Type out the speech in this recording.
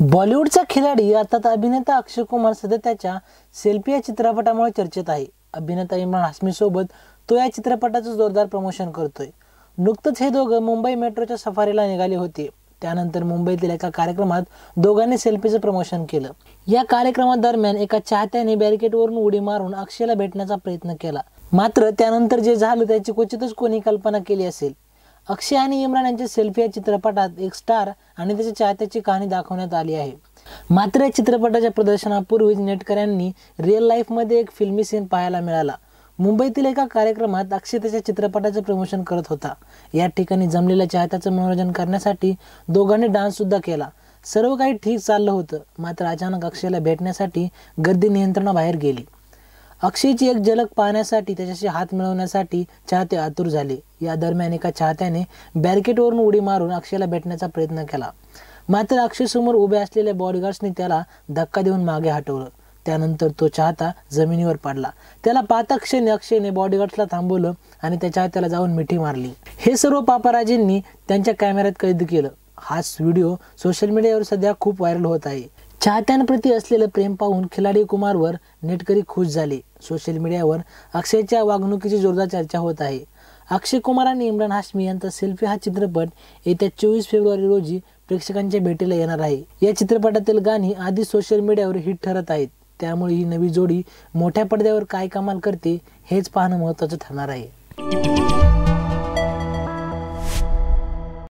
बॉलिवूडचा खिलाडी अर्थात अभिनेता अक्षय कुमार सध्या त्याच्या सेल्फी या चित्रपटामुळे चर्चेत आहे अभिनेता इम्रान सोबत तो या चित्रपटाचं जोरदार प्रमोशन करतोय नुकतंच हे दोघं मुंबई मेट्रोच्या सफारीला निघाले होते त्यानंतर मुंबईतील एका कार्यक्रमात दोघांनी सेल्फीचं प्रमोशन केलं या कार्यक्रमादरम्यान एका चाहत्याने बॅरिकेडवरून उडी मारून अक्षयला भेटण्याचा प्रयत्न केला मात्र त्यानंतर जे झालं त्याची क्वचितच कोणी कल्पना केली असेल अक्षय आणि इम्रान यांच्या सेल्फी या चित्रपटात एक स्टार आणि त्याच्या चाहत्याची कहाणी दाखवण्यात आली आहे मात्र या चित्रपटाच्या प्रदर्शनापूर्वीच नेटकऱ्यांनी रिअल लाईफमध्ये एक फिल्मी सीन पाहायला मिळाला मुंबईतील एका कार्यक्रमात अक्षय त्याच्या चित्रपटाचं प्रमोशन करत होता या ठिकाणी जमलेल्या चाहत्याचं मनोरंजन करण्यासाठी दोघांनी डान्ससुद्धा केला सर्व काही ठीक चाललं होतं मात्र अचानक अक्षयला भेटण्यासाठी गर्दी नियंत्रणाबाहेर गेली अक्षयची एक झलक पाहण्यासाठी त्याच्याशी हात मिळवण्यासाठी चाहते आतुर झाले या दरम्यान एका चाहत्याने बॅरिकेटवरून उडी मारून अक्षयला भेटण्याचा प्रयत्न केला मात्र समोर उभे असलेल्या बॉडीगार्ड्सने त्याला धक्का देऊन मागे हटवलं त्यानंतर तो चाहता जमिनीवर पडला त्याला पाताक्षयने अक्षयने बॉडीगार्ड्सला थांबवलं आणि त्या चाहत्याला जाऊन मिठी मारली हे सर्व पापाराजींनी त्यांच्या कॅमेऱ्यात कैद केलं हाच व्हिडिओ सोशल मीडियावर सध्या खूप व्हायरल होत आहे चाहत्यांप्रती असलेलं प्रेम पाहून खिलाडी कुमारवर नेटकरी खुश झाले सोशल मीडियावर अक्षयच्या वागणुकीची जोरदार चर्चा होत आहे अक्षय कुमार आणि इम्रान हाशमी यांचा सेल्फी हा चित्रपट येत्या चोवीस फेब्रुवारी रोजी प्रेक्षकांच्या भेटीला येणार आहे या चित्रपटातील गाणी आधी सोशल मीडियावर हिट ठरत आहेत त्यामुळे ही नवी जोडी मोठ्या पडद्यावर काय कमाल करते हेच पाहणं महत्त्वाचं ठरणार आहे